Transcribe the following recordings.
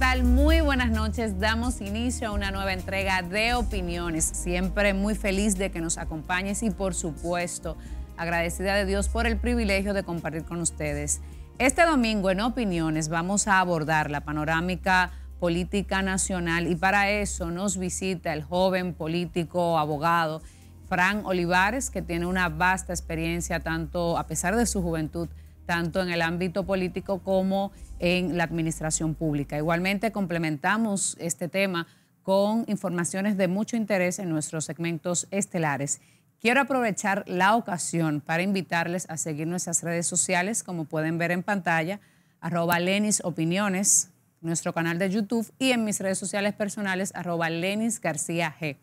tal? Muy buenas noches. Damos inicio a una nueva entrega de opiniones. Siempre muy feliz de que nos acompañes y por supuesto agradecida de Dios por el privilegio de compartir con ustedes. Este domingo en opiniones vamos a abordar la panorámica política nacional y para eso nos visita el joven político, abogado, Fran Olivares, que tiene una vasta experiencia tanto a pesar de su juventud tanto en el ámbito político como en la administración pública. Igualmente complementamos este tema con informaciones de mucho interés en nuestros segmentos estelares. Quiero aprovechar la ocasión para invitarles a seguir nuestras redes sociales, como pueden ver en pantalla, arroba Lenis Opiniones, nuestro canal de YouTube y en mis redes sociales personales, arroba Lenis García G.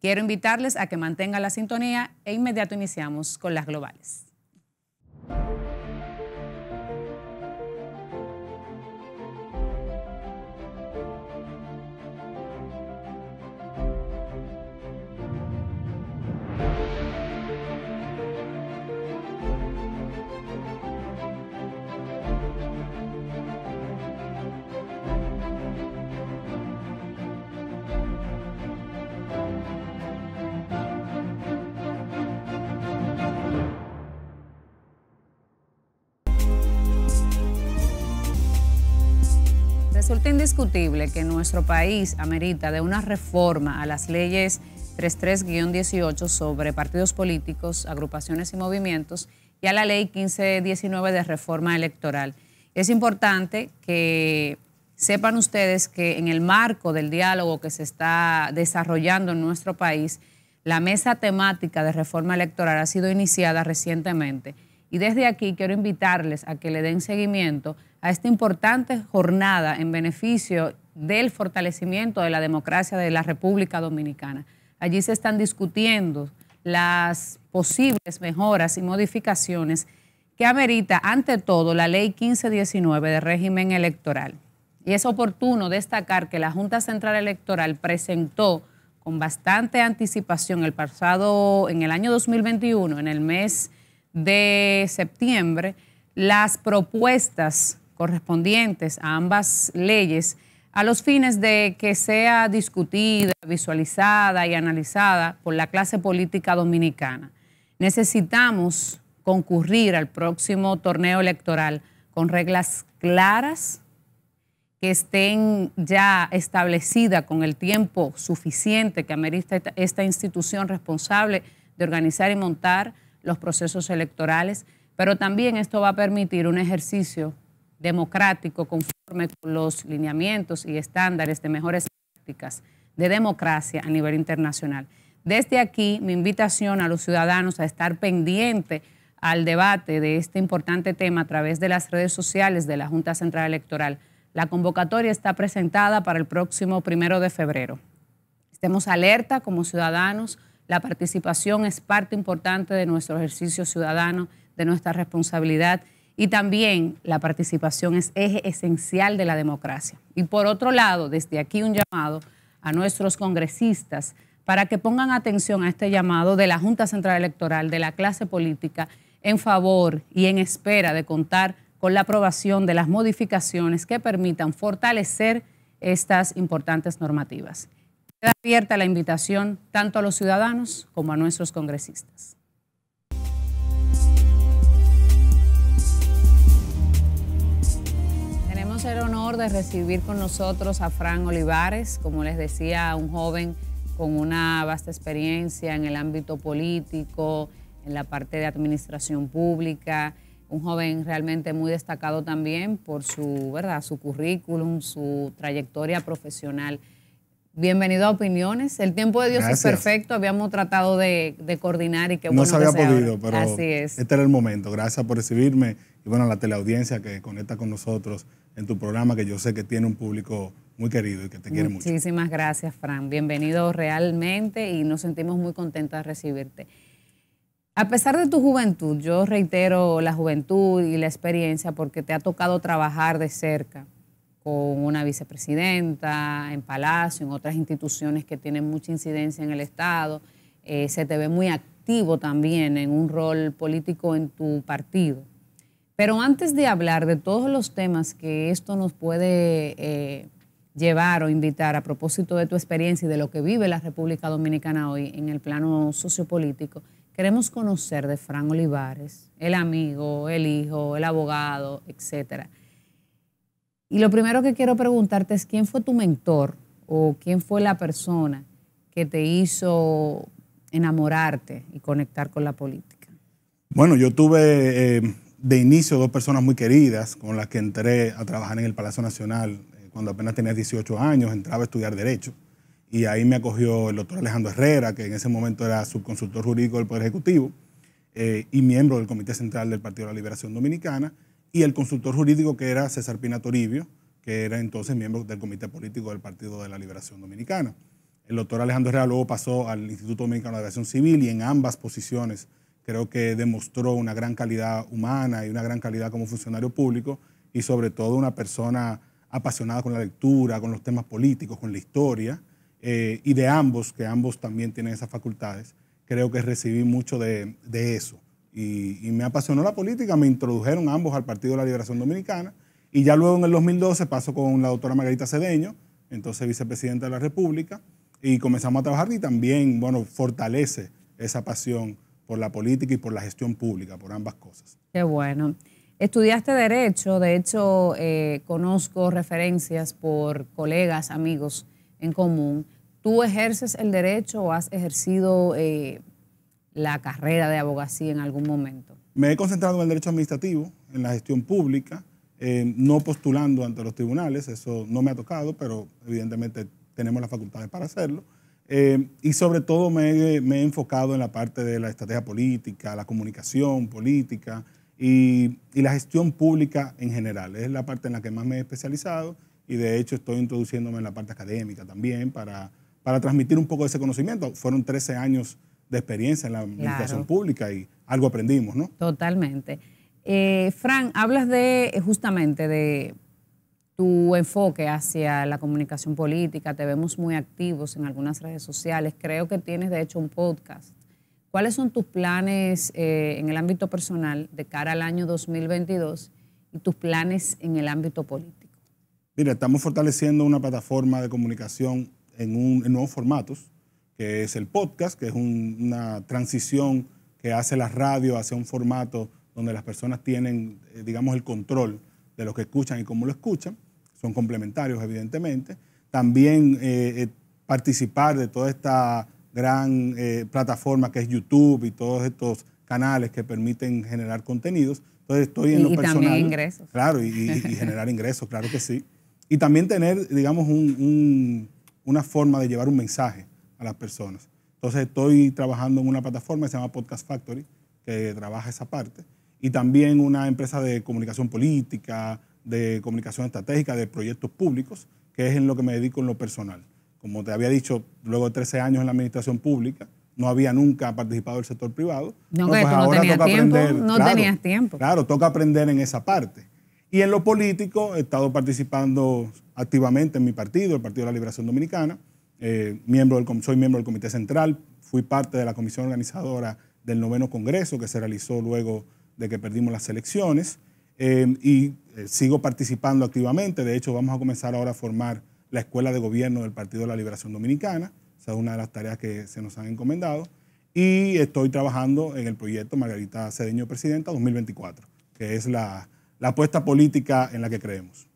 Quiero invitarles a que mantengan la sintonía e inmediato iniciamos con las globales. resulta indiscutible que nuestro país amerita de una reforma a las leyes 33-18 sobre partidos políticos, agrupaciones y movimientos y a la ley 1519 de reforma electoral. Es importante que sepan ustedes que en el marco del diálogo que se está desarrollando en nuestro país, la mesa temática de reforma electoral ha sido iniciada recientemente y desde aquí quiero invitarles a que le den seguimiento a esta importante jornada en beneficio del fortalecimiento de la democracia de la República Dominicana. Allí se están discutiendo las posibles mejoras y modificaciones que amerita ante todo la Ley 1519 de régimen electoral. Y es oportuno destacar que la Junta Central Electoral presentó con bastante anticipación el pasado, en el año 2021, en el mes de septiembre, las propuestas correspondientes a ambas leyes a los fines de que sea discutida, visualizada y analizada por la clase política dominicana. Necesitamos concurrir al próximo torneo electoral con reglas claras que estén ya establecidas con el tiempo suficiente que amerita esta institución responsable de organizar y montar los procesos electorales, pero también esto va a permitir un ejercicio democrático conforme con los lineamientos y estándares de mejores prácticas de democracia a nivel internacional. Desde aquí, mi invitación a los ciudadanos a estar pendiente al debate de este importante tema a través de las redes sociales de la Junta Central Electoral. La convocatoria está presentada para el próximo primero de febrero. Estemos alerta como ciudadanos. La participación es parte importante de nuestro ejercicio ciudadano, de nuestra responsabilidad y también la participación es eje esencial de la democracia. Y por otro lado, desde aquí un llamado a nuestros congresistas para que pongan atención a este llamado de la Junta Central Electoral, de la clase política, en favor y en espera de contar con la aprobación de las modificaciones que permitan fortalecer estas importantes normativas. Queda abierta la invitación tanto a los ciudadanos como a nuestros congresistas. tenemos el honor de recibir con nosotros a Fran Olivares, como les decía, un joven con una vasta experiencia en el ámbito político, en la parte de administración pública, un joven realmente muy destacado también por su, ¿verdad? su currículum, su trayectoria profesional. Bienvenido a Opiniones. El tiempo de Dios es perfecto. Habíamos tratado de, coordinar y que bueno no se había podido, pero Así es. este era el momento. Gracias por recibirme y bueno, a la teleaudiencia que conecta con nosotros en tu programa, que yo sé que tiene un público muy querido y que te quiere mucho. Muchísimas gracias, Fran. Bienvenido realmente y nos sentimos muy contentos de recibirte. A pesar de tu juventud, yo reitero la juventud y la experiencia porque te ha tocado trabajar de cerca con una vicepresidenta en Palacio, en otras instituciones que tienen mucha incidencia en el Estado. Eh, se te ve muy activo también en un rol político en tu partido. Pero antes de hablar de todos los temas que esto nos puede eh, llevar o invitar a propósito de tu experiencia y de lo que vive la República Dominicana hoy en el plano sociopolítico, queremos conocer de Fran Olivares, el amigo, el hijo, el abogado, etcétera. Y lo primero que quiero preguntarte es quién fue tu mentor o quién fue la persona que te hizo enamorarte y conectar con la política. Bueno, yo tuve eh, de inicio dos personas muy queridas con las que entré a trabajar en el Palacio Nacional eh, cuando apenas tenía 18 años, entraba a estudiar Derecho. Y ahí me acogió el doctor Alejandro Herrera, que en ese momento era subconsultor jurídico del Poder Ejecutivo eh, y miembro del Comité Central del Partido de la Liberación Dominicana, y el consultor jurídico que era César Pina Toribio, que era entonces miembro del Comité Político del Partido de la Liberación Dominicana. El doctor Alejandro Herrera luego pasó al Instituto Dominicano de Aviación Civil y en ambas posiciones creo que demostró una gran calidad humana y una gran calidad como funcionario público y sobre todo una persona apasionada con la lectura, con los temas políticos, con la historia eh, y de ambos, que ambos también tienen esas facultades, creo que recibí mucho de, de eso. Y, y, me apasionó la política, me introdujeron ambos al Partido de la Liberación Dominicana y ya luego en el 2012 pasó con la doctora Margarita Cedeño, entonces vicepresidenta de la República, y comenzamos a trabajar y también, bueno, fortalece esa pasión por la política y por la gestión pública, por ambas cosas. Qué bueno. Estudiaste derecho, de hecho eh, conozco referencias por colegas, amigos en común. ¿Tú ejerces el derecho o has ejercido eh, la carrera de abogacía en algún momento? Me he concentrado en el derecho administrativo, en la gestión pública, eh, no postulando ante los tribunales, eso no me ha tocado, pero evidentemente tenemos las facultades para hacerlo. Eh, y sobre todo me, he enfocado en la parte de la estrategia política, la comunicación política y, la gestión pública en general. Es la parte en la que más me he especializado y de hecho estoy introduciéndome en la parte académica también para, para transmitir un poco de ese conocimiento. Fueron 13 años de experiencia en la administración pública y algo aprendimos, ¿no? Totalmente. Eh, Fran, hablas de justamente de tu enfoque hacia la comunicación política, te vemos muy activos en algunas redes sociales, creo que tienes de hecho un podcast. ¿Cuáles son tus planes eh, en el ámbito personal de cara al año 2022 y tus planes en el ámbito político? Mira, estamos fortaleciendo una plataforma de comunicación en, un, nuevos formatos, que es el podcast, que es una transición que hace la radio hacia un formato donde las personas tienen, eh, digamos, el control de lo que escuchan y cómo lo escuchan son complementarios evidentemente. También eh, eh, participar de toda esta gran eh, plataforma que es YouTube y todos estos canales que permiten generar contenidos. Entonces estoy en y, lo personal. También ingresos. Claro, y, generar ingresos, claro que sí. Y también tener, digamos, una forma de llevar un mensaje a las personas. Entonces estoy trabajando en una plataforma que se llama Podcast Factory, que trabaja esa parte. Y también una empresa de comunicación política, de comunicación estratégica, de proyectos públicos, que es en lo que me dedico en lo personal. Como te había dicho, luego de 13 años en la administración pública, no había nunca participado del sector privado. No, pues no tenías tiempo, no claro, tenías tiempo. Claro, toca aprender en esa parte. Y en lo político he estado participando activamente en mi partido, el Partido de la Liberación Dominicana. Eh, miembro soy miembro del Comité Central, fui parte de la comisión organizadora del noveno Congreso que se realizó luego de que perdimos las elecciones. Eh, y eh, sigo participando activamente. De hecho, vamos a comenzar ahora a formar la Escuela de Gobierno del Partido de la Liberación Dominicana. Esa es una de las tareas que se nos han encomendado. Y estoy trabajando en el proyecto Margarita Cedeño Presidenta 2024, que es la, la apuesta política en la que creemos.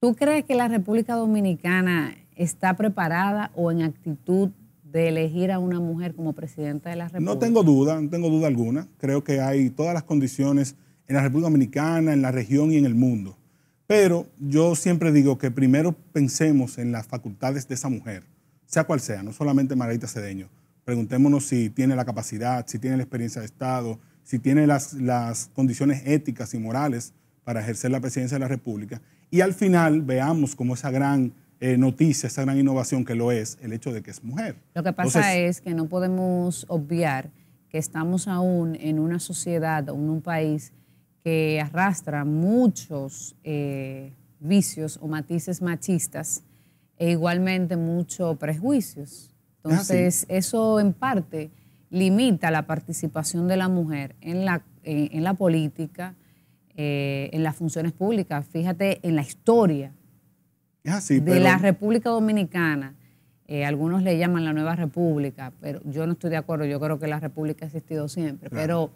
¿Tú crees que la República Dominicana está preparada o en actitud de elegir a una mujer como presidenta de la República? No tengo duda, no tengo duda alguna. Creo que hay todas las condiciones en la República Dominicana, en la región y en el mundo. Pero yo siempre digo que primero pensemos en las facultades de esa mujer, sea cual sea, no solamente Margarita Cedeño. Preguntémonos si tiene la capacidad, si tiene la experiencia de Estado, si tiene las, condiciones éticas y morales para ejercer la presidencia de la República. Y al final veamos cómo esa gran eh, noticia, esa gran innovación que lo es, el hecho de que es mujer. Lo que pasa es que no podemos obviar que estamos aún en una sociedad o en un país arrastra muchos eh, vicios o matices machistas e igualmente muchos prejuicios. Ah, Entonces, eso en parte limita la participación de la mujer en la, eh, en, la política, eh, en las funciones públicas. Fíjate en la historia ah, de la República Dominicana. algunos le llaman la nueva república, pero yo no estoy de acuerdo, yo creo que la república ha existido siempre, pero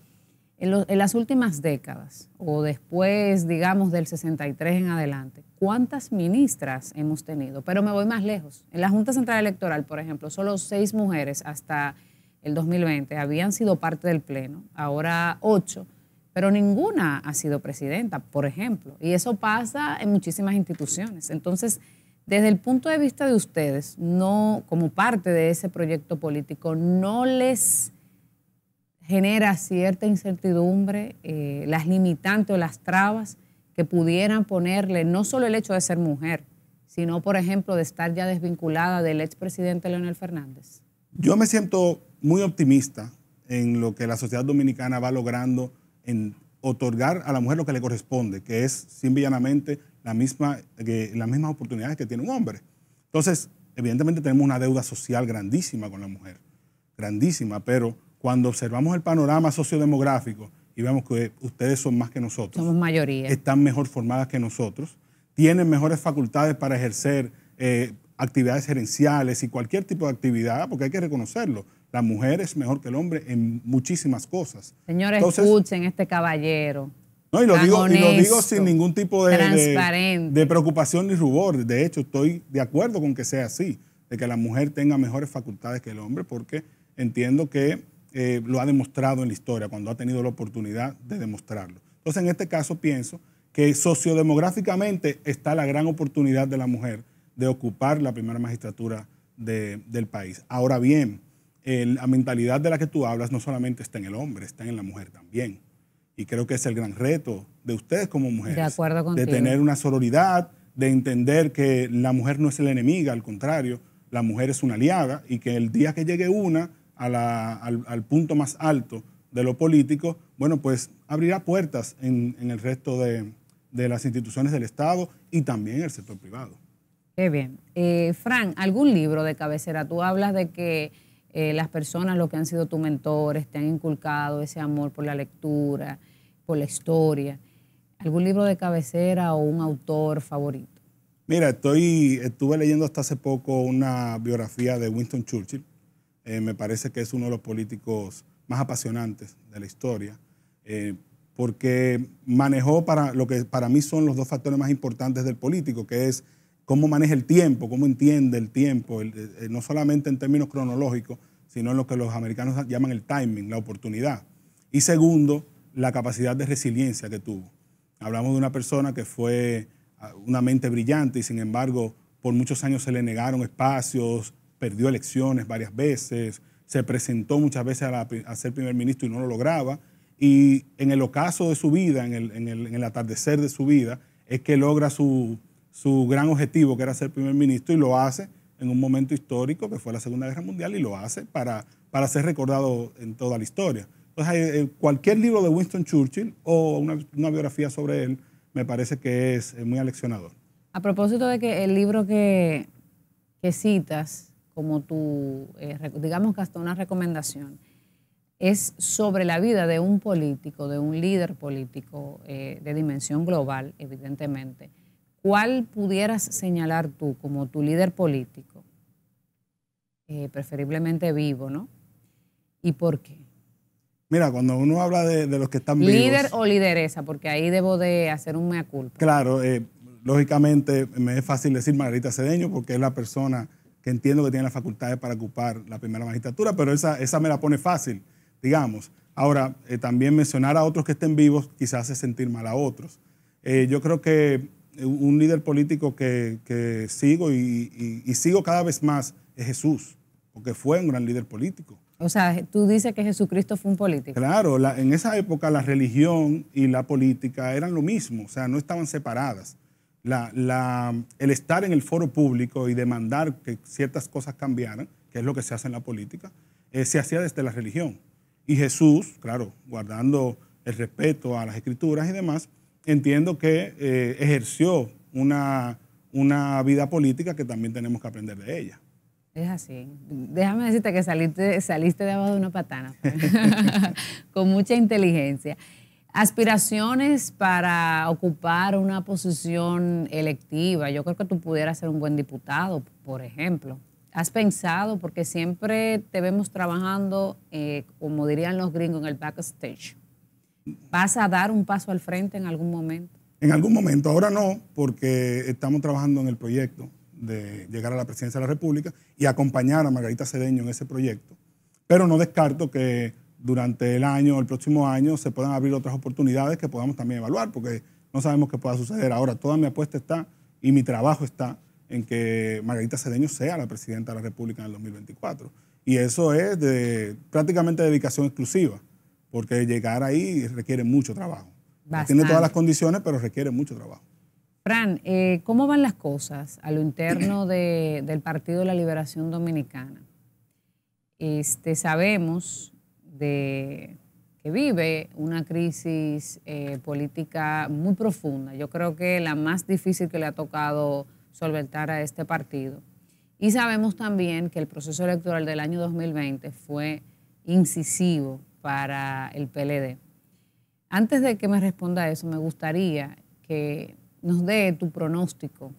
en, las últimas décadas o después, digamos, del 63 en adelante, ¿cuántas ministras hemos tenido? Pero me voy más lejos. En la Junta Central Electoral, por ejemplo, solo seis mujeres hasta el 2020 habían sido parte del Pleno, ahora ocho, pero ninguna ha sido presidenta, por ejemplo. Y eso pasa en muchísimas instituciones. Entonces, desde el punto de vista de ustedes, no, como parte de ese proyecto político, no les genera cierta incertidumbre, eh, las limitantes o las trabas que pudieran ponerle no solo el hecho de ser mujer, sino, por ejemplo, de estar ya desvinculada del expresidente Leonel Fernández? Yo me siento muy optimista en lo que la sociedad dominicana va logrando en otorgar a la mujer lo que le corresponde, que es simplemente la misma, eh, las mismas oportunidades que tiene un hombre. Entonces, evidentemente tenemos una deuda social grandísima con la mujer, grandísima, pero cuando observamos el panorama sociodemográfico y vemos que ustedes son más que nosotros. Somos mayoría. Están mejor formadas que nosotros, tienen mejores facultades para ejercer eh, actividades gerenciales y cualquier tipo de actividad, porque hay que reconocerlo. La mujer es mejor que el hombre en muchísimas cosas. Señores, escuchen este caballero. No, y lo, digo, lo digo sin ningún tipo de, de preocupación ni rubor. De hecho, estoy de acuerdo con que sea así, de que la mujer tenga mejores facultades que el hombre, porque entiendo que eh, lo ha demostrado en la historia, cuando ha tenido la oportunidad de demostrarlo. Entonces, en este caso pienso que sociodemográficamente está la gran oportunidad de la mujer de ocupar la primera magistratura del país. Ahora bien, la mentalidad de la que tú hablas no solamente está en el hombre, está en la mujer también. Y creo que es el gran reto de ustedes como mujeres. De De tener una sororidad, de entender que la mujer no es la enemiga, al contrario, la mujer es una aliada y que el día que llegue una, al, punto más alto de lo político, bueno, pues abrirá puertas en, el resto de, las instituciones del Estado y también en el sector privado. Qué bien. Eh, Fran, ¿algún libro de cabecera? Tú hablas de que eh, las personas, los que han sido tus mentores, te han inculcado ese amor por la lectura, por la historia. ¿Algún libro de cabecera o un autor favorito? Mira, estoy, estuve leyendo hasta hace poco una biografía de Winston Churchill eh, me parece que es uno de los políticos más apasionantes de la historia, eh, porque manejó para lo que para mí son los dos factores más importantes del político, que es cómo maneja el tiempo, cómo entiende el tiempo, eh, no solamente en términos cronológicos, sino en lo que los americanos llaman el timing, la oportunidad. Y segundo, la capacidad de resiliencia que tuvo. Hablamos de una persona que fue ah, una mente brillante y sin embargo por muchos años se le negaron espacios, perdió elecciones varias veces, se presentó muchas veces a, ser primer ministro y no lo lograba. Y en el ocaso de su vida, en el, atardecer de su vida, es que logra su, gran objetivo, que era ser primer ministro, y lo hace en un momento histórico que fue la Segunda Guerra Mundial y lo hace para, ser recordado en toda la historia. Entonces, eh, cualquier libro de Winston Churchill o una, biografía sobre él me parece que es eh, muy aleccionador. A propósito de que el libro que citas como tu, eh, digamos que hasta una recomendación, es sobre la vida de un político, de un líder político eh, de dimensión global, evidentemente. ¿Cuál pudieras señalar tú como tu líder político, eh, preferiblemente vivo, ¿no? ¿Y por qué? Mira, cuando uno habla de, de los que están vivos... Líder o lideresa, porque ahí debo de hacer un mea culpa. Claro, lógicamente me es fácil decir Margarita Cedeño porque es la persona que entiendo que tiene las facultades para ocupar la primera magistratura, pero esa, esa me la pone fácil, digamos. Ahora, eh, también mencionar a otros que estén vivos quizás hace sentir mal a otros. Eh, yo creo que un líder político que, sigo y, sigo cada vez más es Jesús, porque fue un gran líder político. O sea, tú dices que Jesucristo fue un político. Claro, en esa época la religión y la política eran lo mismo, o sea, no estaban separadas la, el estar en el foro público y demandar que ciertas cosas cambiaran, que es lo que se hace en la política, eh, se hacía desde la religión. Y Jesús, claro, guardando el respeto a las escrituras y demás, entiendo que eh, ejerció una, una vida política que también tenemos que aprender de ella. Es así. Déjame decirte que saliste, saliste de abajo de una patana, pues. con mucha inteligencia aspiraciones para ocupar una posición electiva. Yo creo que tú pudieras ser un buen diputado, por ejemplo. ¿Has pensado? Porque siempre te vemos trabajando, eh, como dirían los gringos, en el backstage. ¿Vas a dar un paso al frente en algún momento? En algún momento, ahora no, porque estamos trabajando en el proyecto de llegar a la presidencia de la República y acompañar a Margarita Cedeño en ese proyecto. Pero no descarto que durante el año, el próximo año, se puedan abrir otras oportunidades que podamos también evaluar, porque no sabemos qué pueda suceder. Ahora, toda mi apuesta está y mi trabajo está en que Margarita Cedeño sea la presidenta de la República en el 2024. Y eso es de prácticamente dedicación exclusiva, porque llegar ahí requiere mucho trabajo. Tiene todas las condiciones, pero requiere mucho trabajo. Fran, eh, ¿cómo van las cosas a lo interno del Partido de la Liberación Dominicana? Este, sabemos de, que vive una crisis eh, política muy profunda. Yo creo que la más difícil que le ha tocado solventar a este partido. Y sabemos también que el proceso electoral del año 2020 fue incisivo para el PLD. Antes de que me responda eso, me gustaría que nos dé tu pronóstico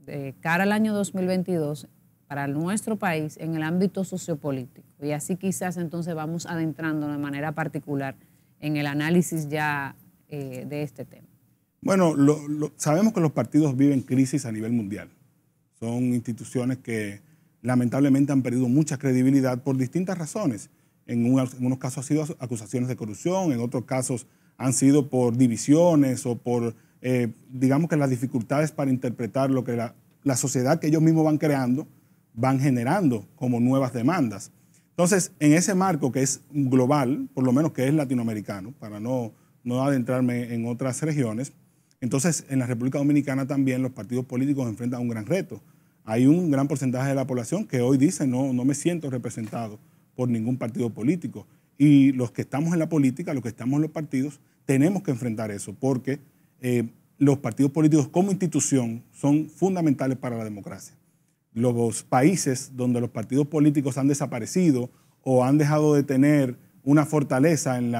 de cara al año 2022 para nuestro país en el ámbito sociopolítico. Y así quizás entonces vamos adentrando de manera particular en el análisis ya eh, de este tema. Bueno, sabemos que los partidos viven crisis a nivel mundial. Son instituciones que lamentablemente han perdido mucha credibilidad por distintas razones. En, unos casos han sido acusaciones de corrupción, en otros casos han sido por divisiones o por, eh, digamos que las dificultades para interpretar lo que la sociedad que ellos mismos van creando van generando como nuevas demandas. Entonces, en ese marco que es global, por lo menos que es latinoamericano, para no, adentrarme en otras regiones, entonces en la República Dominicana también los partidos políticos enfrentan un gran reto. Hay un gran porcentaje de la población que hoy dice no, no me siento representado por ningún partido político. Y los que estamos en la política, los que estamos en los partidos, tenemos que enfrentar eso, porque eh, los partidos políticos como institución son fundamentales para la democracia los países donde los partidos políticos han desaparecido o han dejado de tener una fortaleza en,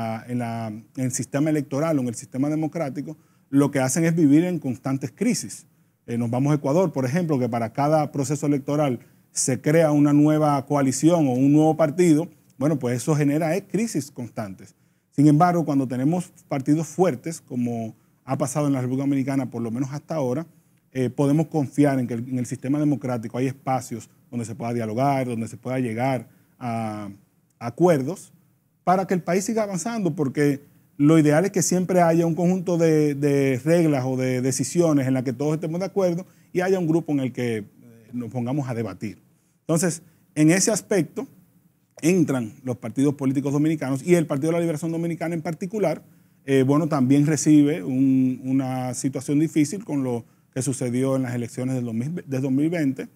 el sistema electoral o en el sistema democrático, lo que hacen es vivir en constantes crisis. Eh, nos vamos a Ecuador, por ejemplo, que para cada proceso electoral se crea una nueva coalición o un nuevo partido, bueno, pues eso genera eh, crisis constantes. Sin embargo, cuando tenemos partidos fuertes, como ha pasado en la República Dominicana, por lo menos hasta ahora, eh, podemos confiar en que en el sistema democrático hay espacios donde se pueda dialogar, donde se pueda llegar a, acuerdos para que el país siga avanzando, porque lo ideal es que siempre haya un conjunto de, reglas o de decisiones en las que todos estemos de acuerdo y haya un grupo en el que eh, nos pongamos a debatir. Entonces, en ese aspecto entran los partidos políticos dominicanos y el Partido de la Liberación Dominicana en particular, eh, bueno, también recibe una situación difícil con los que sucedió en las elecciones de 2020,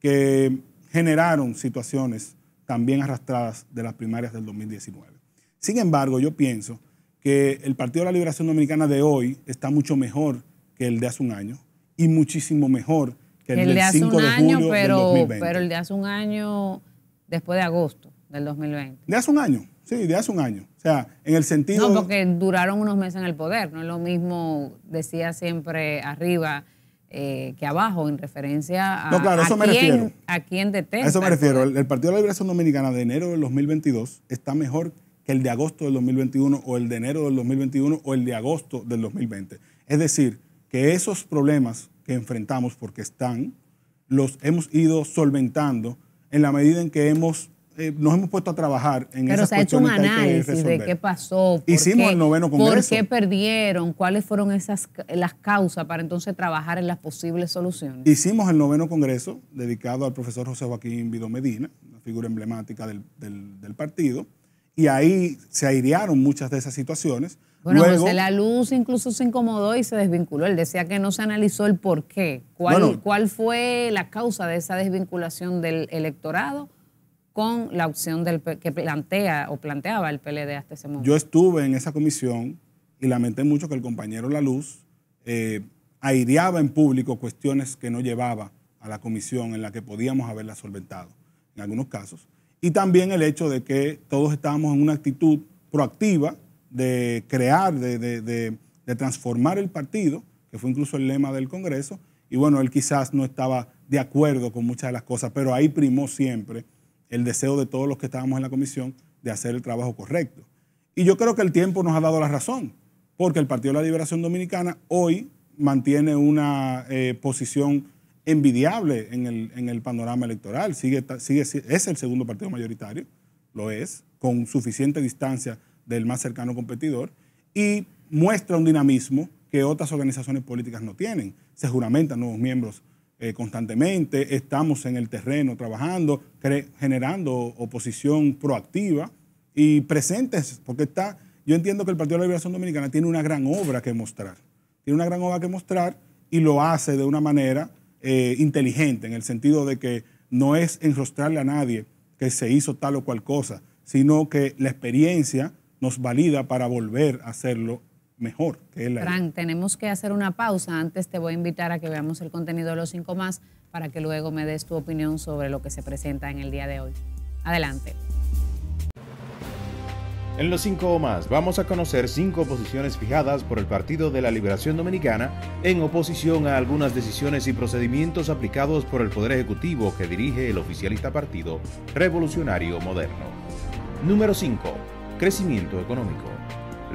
que generaron situaciones también arrastradas de las primarias del 2019. Sin embargo, yo pienso que el Partido de la Liberación Dominicana de hoy está mucho mejor que el de hace un año y muchísimo mejor que el, de hace un de año, pero, Pero el de hace un año después de agosto del 2020. De hace un año, sí, de hace un año. O sea, en el sentido... No, porque duraron unos meses en el poder, no es lo mismo, decía siempre arriba eh, que abajo en referencia a, no, claro, eso me refiero. a quién detesta. eso me refiero. El, el, Partido de la Liberación Dominicana de enero del 2022 está mejor que el de agosto del 2021 o el de enero del 2021 o el de agosto del 2020. Es decir, que esos problemas que enfrentamos porque están, los hemos ido solventando en la medida en que hemos eh, nos hemos puesto a trabajar en Pero se ha hecho un análisis de qué pasó. Hicimos el noveno congreso. ¿Por qué perdieron? ¿Cuáles fueron esas las causas para entonces trabajar en las posibles soluciones? Hicimos el noveno congreso dedicado al profesor José Joaquín Vido Medina, una figura emblemática del, partido, y ahí se airearon muchas de esas situaciones. Bueno, La Luz incluso se incomodó y se desvinculó. Él decía que no se analizó el por qué. ¿Cuál, cuál fue la causa de esa desvinculación del electorado? con la opción del, que plantea o planteaba el PLD hasta ese momento. Yo estuve en esa comisión y lamenté mucho que el compañero La Luz eh, aireaba en público cuestiones que no llevaba a la comisión en la que podíamos haberla solventado en algunos casos. Y también el hecho de que todos estábamos en una actitud proactiva de crear, de, de transformar el partido, que fue incluso el lema del Congreso. Y bueno, él quizás no estaba de acuerdo con muchas de las cosas, pero ahí primó siempre el deseo de todos los que estábamos en la comisión de hacer el trabajo correcto. Y yo creo que el tiempo nos ha dado la razón, porque el Partido de la Liberación Dominicana hoy mantiene una eh, posición envidiable en el, panorama electoral. Sigue, sigue, es el segundo partido mayoritario, lo es, con suficiente distancia del más cercano competidor y muestra un dinamismo que otras organizaciones políticas no tienen. Se juramentan nuevos miembros eh, constantemente, estamos en el terreno trabajando, generando oposición proactiva y presentes, porque está, yo entiendo que el Partido de la Liberación Dominicana tiene una gran obra que mostrar, tiene una gran obra que mostrar y lo hace de una manera eh, inteligente, en el sentido de que no es enrostrarle a nadie que se hizo tal o cual cosa, sino que la experiencia nos valida para volver a hacerlo mejor. Frank, tenemos que hacer una pausa. Antes te voy a invitar a que veamos el contenido de los cinco más para que luego me des tu opinión sobre lo que se presenta en el día de hoy. Adelante. En los cinco más vamos a conocer cinco posiciones fijadas por el Partido de la Liberación Dominicana en oposición a algunas decisiones y procedimientos aplicados por el Poder Ejecutivo que dirige el oficialista Partido Revolucionario Moderno. Número 5. Crecimiento económico.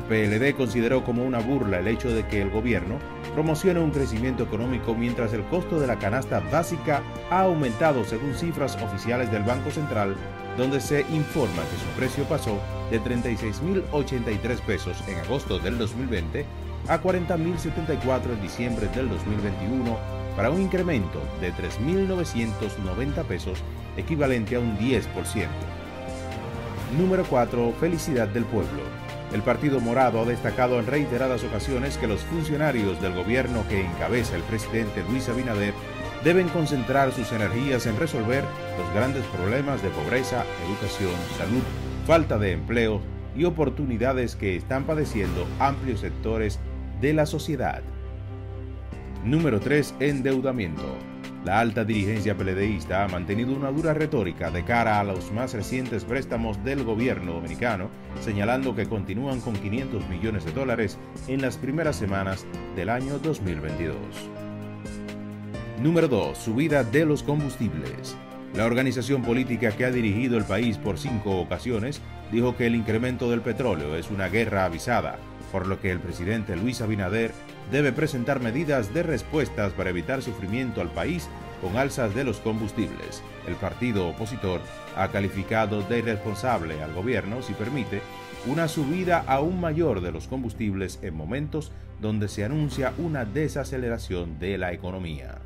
El PLD consideró como una burla el hecho de que el gobierno promocione un crecimiento económico mientras el costo de la canasta básica ha aumentado según cifras oficiales del Banco Central, donde se informa que su precio pasó de 36.083 pesos en agosto del 2020 a 40.074 en diciembre del 2021 para un incremento de 3.990 pesos equivalente a un 10%. Número 4. Felicidad del pueblo. El Partido Morado ha destacado en reiteradas ocasiones que los funcionarios del gobierno que encabeza el presidente Luis Abinader deben concentrar sus energías en resolver los grandes problemas de pobreza, educación, salud, falta de empleo y oportunidades que están padeciendo amplios sectores de la sociedad. Número 3. Endeudamiento. La alta dirigencia peledeísta ha mantenido una dura retórica de cara a los más recientes préstamos del gobierno dominicano, señalando que continúan con 500 millones de dólares en las primeras semanas del año 2022. Número 2. Subida de los combustibles. La organización política que ha dirigido el país por cinco ocasiones dijo que el incremento del petróleo es una guerra avisada por lo que el presidente Luis Abinader debe presentar medidas de respuestas para evitar sufrimiento al país con alzas de los combustibles. El partido opositor ha calificado de irresponsable al gobierno si permite una subida aún mayor de los combustibles en momentos donde se anuncia una desaceleración de la economía.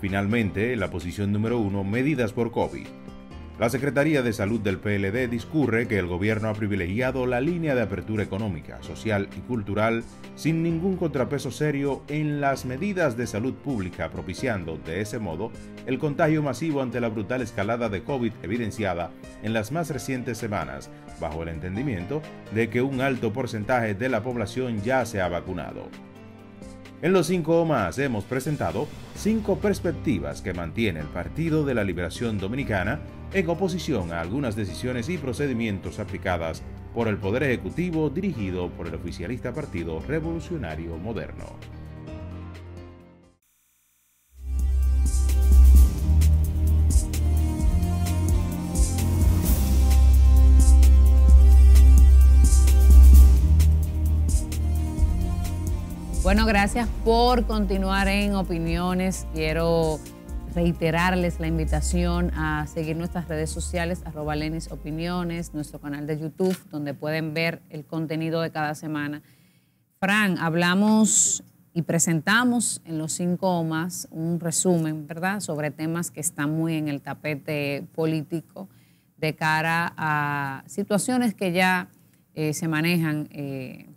Finalmente, la posición número uno, medidas por COVID. La Secretaría de Salud del PLD discurre que el gobierno ha privilegiado la línea de apertura económica, social y cultural sin ningún contrapeso serio en las medidas de salud pública, propiciando de ese modo el contagio masivo ante la brutal escalada de COVID evidenciada en las más recientes semanas, bajo el entendimiento de que un alto porcentaje de la población ya se ha vacunado. En los cinco o más hemos presentado cinco perspectivas que mantiene el Partido de la Liberación Dominicana en oposición a algunas decisiones y procedimientos aplicadas por el Poder Ejecutivo dirigido por el oficialista Partido Revolucionario Moderno. Bueno, gracias por continuar en opiniones. Quiero reiterarles la invitación a seguir nuestras redes sociales, arroba Lenis Opiniones, nuestro canal de YouTube, donde pueden ver el contenido de cada semana. Fran, hablamos y presentamos en los cinco un resumen, ¿verdad?, sobre temas que están muy en el tapete político de cara a situaciones que ya eh, se manejan eh,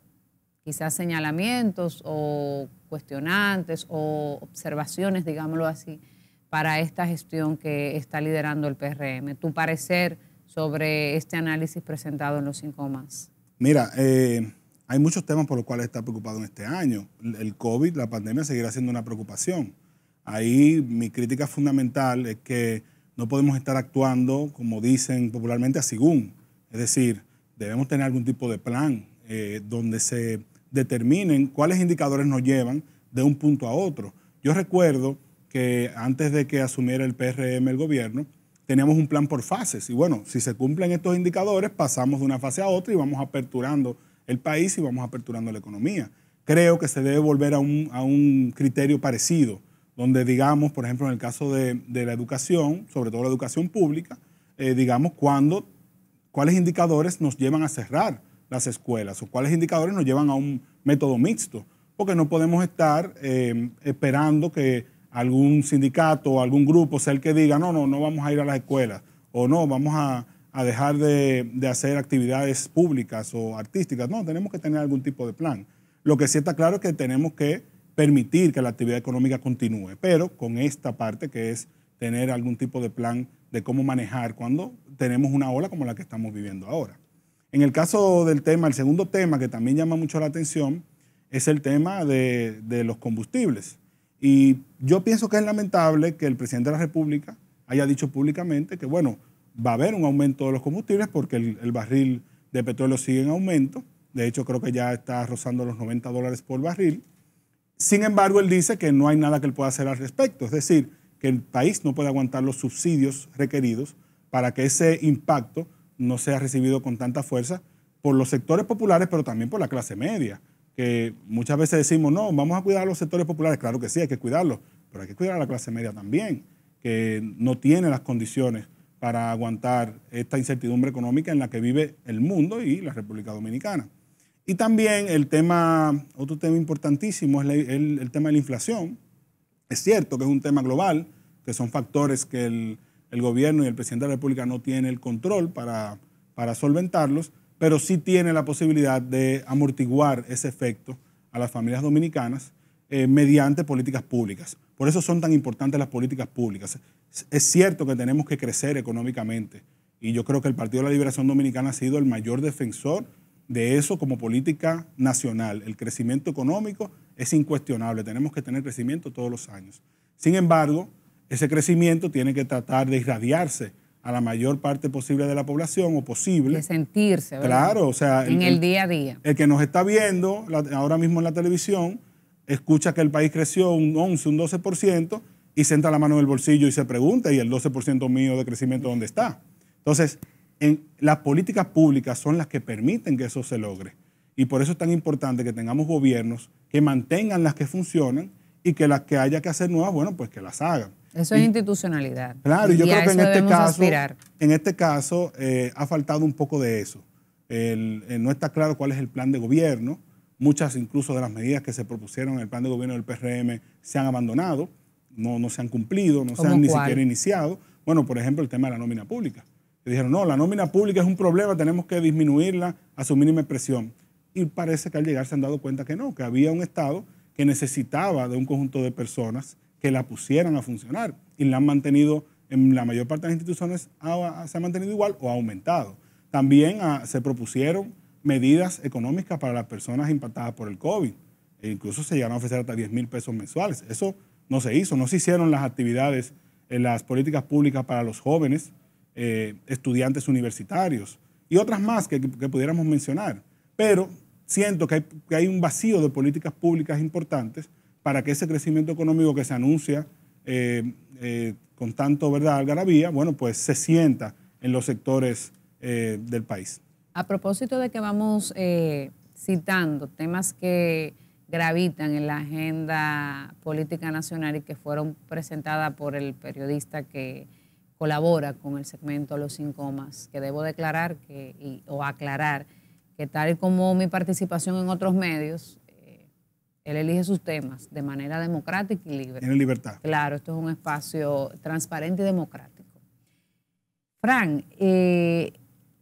quizás señalamientos o cuestionantes o observaciones, digámoslo así, para esta gestión que está liderando el PRM. Tu parecer sobre este análisis presentado en los cinco más. Mira, eh, hay muchos temas por los cuales está preocupado en este año. El COVID, la pandemia seguirá siendo una preocupación. Ahí mi crítica fundamental es que no podemos estar actuando, como dicen popularmente, a sigún. Es decir, debemos tener algún tipo de plan eh, donde se determinen cuáles indicadores nos llevan de un punto a otro. Yo recuerdo que antes de que asumiera el PRM el gobierno, teníamos un plan por fases. Y bueno, si se cumplen estos indicadores, pasamos de una fase a otra y vamos aperturando el país y vamos aperturando la economía. Creo que se debe volver a un, criterio parecido, donde digamos, por ejemplo, en el caso de, la educación, sobre todo la educación pública, eh, digamos cuáles indicadores nos llevan a cerrar escuelas o cuáles indicadores nos llevan a un método mixto, porque no podemos estar eh, esperando que algún sindicato o algún grupo sea el que diga, no, no, no vamos a ir a las escuelas o no, vamos a, dejar de, de, hacer actividades públicas o artísticas. No, tenemos que tener algún tipo de plan. Lo que sí está claro es que tenemos que permitir que la actividad económica continúe, pero con esta parte que es tener algún tipo de plan de cómo manejar cuando tenemos una ola como la que estamos viviendo ahora. En el caso del tema, el segundo tema que también llama mucho la atención es el tema de, los combustibles. Y yo pienso que es lamentable que el presidente de la República haya dicho públicamente que, bueno, va a haber un aumento de los combustibles porque el, el, barril de petróleo sigue en aumento. De hecho, creo que ya está rozando los 90 dólares por barril. Sin embargo, él dice que no hay nada que él pueda hacer al respecto. Es decir, que el país no puede aguantar los subsidios requeridos para que ese impacto no se ha recibido con tanta fuerza por los sectores populares, pero también por la clase media, que muchas veces decimos, no, vamos a cuidar a los sectores populares, claro que sí, hay que cuidarlos, pero hay que cuidar a la clase media también, que no tiene las condiciones para aguantar esta incertidumbre económica en la que vive el mundo y la República Dominicana. Y también el tema, otro tema importantísimo es el tema de la inflación. Es cierto que es un tema global, que son factores que el, el gobierno y el presidente de la República no tienen el control para, solventarlos, pero sí tiene la posibilidad de amortiguar ese efecto a las familias dominicanas eh, mediante políticas públicas. Por eso son tan importantes las políticas públicas. Es cierto que tenemos que crecer económicamente y yo creo que el Partido de la Liberación Dominicana ha sido el mayor defensor de eso como política nacional. El crecimiento económico es incuestionable, tenemos que tener crecimiento todos los años. Sin embargo, ese crecimiento tiene que tratar de irradiarse a la mayor parte posible de la población o posible. De sentirse, ¿verdad? Claro, o sea... En el, día a día. El que nos está viendo ahora mismo en la televisión escucha que el país creció un 11, un 12% y senta la mano en el bolsillo y se pregunta, ¿y el 12% mío de crecimiento dónde está? Entonces, las políticas públicas son las que permiten que eso se logre. Y por eso es tan importante que tengamos gobiernos que mantengan las que funcionan y que las que haya que hacer nuevas, bueno, pues que las hagan. Eso es institucionalidad. Claro, y yo creo que este en este, caso, eh, ha faltado un poco de eso. Eh, no está claro cuál es el plan de gobierno. Muchas incluso de las medidas que se propusieron en el plan de gobierno del PRM se han abandonado, no, no se han cumplido, no se han ni siquiera iniciado. Bueno, por ejemplo, el tema de la nómina pública. dijeron, no, la nómina pública es un problema, tenemos que disminuirla a su mínima expresión. Y parece que al llegar se han dado cuenta que no, que había un Estado que necesitaba de un conjunto de personas que la pusieran a funcionar y la han mantenido, en la mayor parte de las instituciones se ha mantenido igual o ha aumentado. También ah, se propusieron medidas económicas para las personas impactadas por el COVID. E incluso se llegaron a ofrecer hasta 10 mil pesos mensuales. Eso no se hizo, no se hicieron las actividades, eh, las políticas públicas para los jóvenes, eh, estudiantes universitarios y otras más que, pudiéramos mencionar. Pero siento que hay, que hay un vacío de políticas públicas importantes para que ese crecimiento económico que se anuncia eh, eh, con tanto ¿verdad? algarabía, bueno, pues se sienta en los sectores eh, del país. A propósito de que vamos citando temas que gravitan en la agenda política nacional y que fueron presentadas por el periodista que colabora con el segmento Los Sin Comas, que debo declarar que, o aclarar que tal como mi participación en otros medios, él elige sus temas de manera democrática y libre. Tiene libertad. Claro, esto es un espacio transparente y democrático. Fran, eh,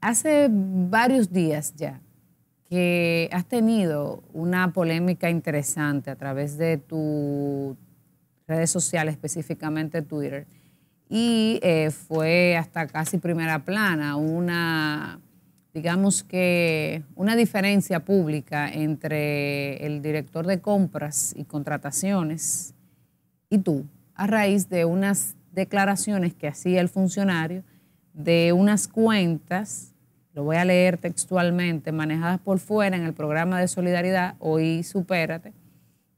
hace varios días ya que has tenido una polémica interesante a través de tus redes sociales, específicamente Twitter, y eh, fue hasta casi primera plana una digamos que una diferencia pública entre el director de compras y contrataciones y tú, a raíz de unas declaraciones que hacía el funcionario de unas cuentas, lo voy a leer textualmente, manejadas por fuera en el programa de solidaridad, hoy supérate,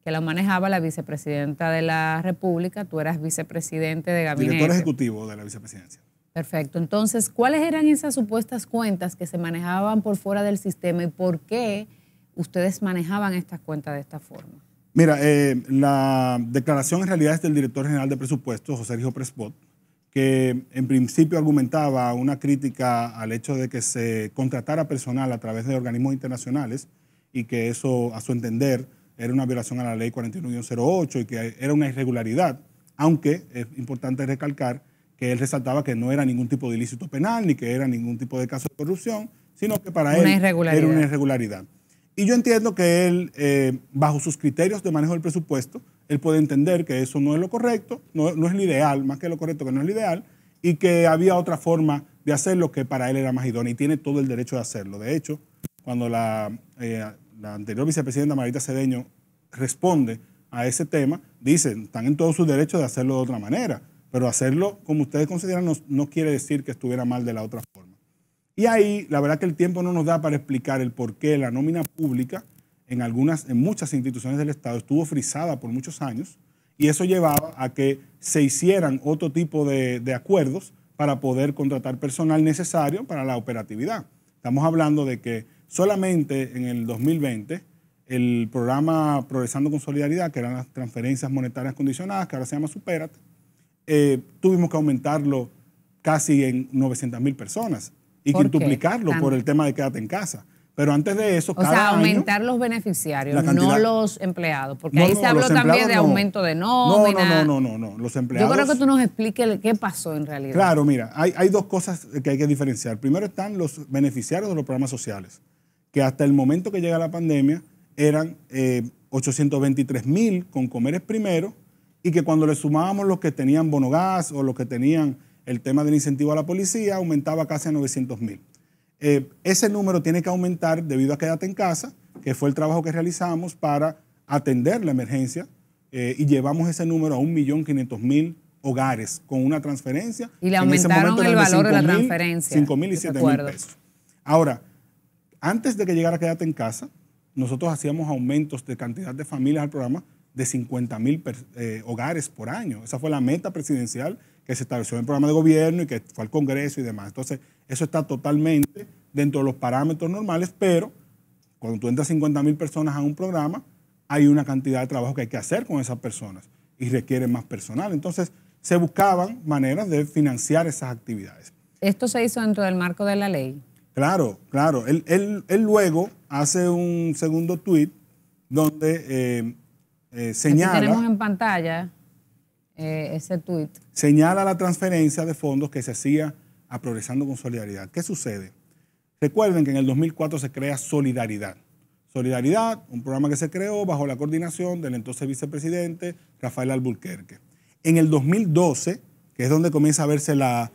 que la manejaba la vicepresidenta de la República, tú eras vicepresidente de gabinete. Director ejecutivo de la vicepresidencia. Perfecto. Entonces, ¿cuáles eran esas supuestas cuentas que se manejaban por fuera del sistema y por qué ustedes manejaban estas cuentas de esta forma? Mira, eh, la declaración en realidad es del director general de presupuestos, José Sergio Presbot, que en principio argumentaba una crítica al hecho de que se contratara personal a través de organismos internacionales y que eso, a su entender, era una violación a la ley 41 y que era una irregularidad, aunque es importante recalcar que él resaltaba que no era ningún tipo de ilícito penal ni que era ningún tipo de caso de corrupción, sino que para él era una irregularidad. Y yo entiendo que él, eh, bajo sus criterios de manejo del presupuesto, él puede entender que eso no es lo correcto, no, es lo ideal, más que lo correcto que no es lo ideal, y que había otra forma de hacerlo que para él era más idónea y tiene todo el derecho de hacerlo. De hecho, cuando la, eh, anterior vicepresidenta Marita Cedeño responde a ese tema, dice están en todos sus derechos de hacerlo de otra manera pero hacerlo como ustedes consideran no, quiere decir que estuviera mal de la otra forma. Y ahí, la verdad que el tiempo no nos da para explicar el por qué la nómina pública en, algunas, en muchas instituciones del Estado estuvo frisada por muchos años y eso llevaba a que se hicieran otro tipo de, acuerdos para poder contratar personal necesario para la operatividad. Estamos hablando de que solamente en el 2020 el programa Progresando con Solidaridad, que eran las transferencias monetarias condicionadas, que ahora se llama superate eh, tuvimos que aumentarlo casi en 900 mil personas y quintuplicarlo ¿Por, por el tema de quédate en casa. Pero antes de eso, o sea, aumentar los beneficiarios, no los empleados, porque ahí se habló también de aumento de nómina. No, no, no, no, no, los empleados. Yo creo que tú nos expliques qué pasó en realidad. Claro, mira, hay, dos cosas que hay que diferenciar. Primero están los beneficiarios de los programas sociales, que hasta el momento que llega la pandemia eran 823 eh, mil con comeres primero y que cuando le sumábamos los que tenían bonogás o los que tenían el tema del incentivo a la policía, aumentaba casi a 900 mil. Eh, ese número tiene que aumentar debido a Quédate en casa, que fue el trabajo que realizamos para atender la emergencia eh, y llevamos ese número a 1.500.000 hogares con una transferencia. Y le aumentaron el valor de, la transferencia. 5.000 y 7000 pesos. Ahora, antes de que llegara Quédate en casa, nosotros hacíamos aumentos de cantidad de familias al programa de 50 mil eh, hogares por año. Esa fue la meta presidencial que se estableció en el programa de gobierno y que fue al Congreso y demás. Entonces, eso está totalmente dentro de los parámetros normales, pero cuando tú entras 50 mil personas a un programa, hay una cantidad de trabajo que hay que hacer con esas personas y requiere más personal. Entonces, se buscaban maneras de financiar esas actividades. ¿Esto se hizo dentro del marco de la ley? Claro, claro. Él, luego hace un segundo tuit donde eh, eh, señala. tenemos en pantalla eh, ese tuit. Señala la transferencia de fondos que se hacía a Progresando con Solidaridad. ¿Qué sucede? Recuerden que en el 2004 se crea Solidaridad. Solidaridad, un programa que se creó bajo la coordinación del entonces vicepresidente Rafael Alburquerque. En el 2012, que es donde comienza a verse la,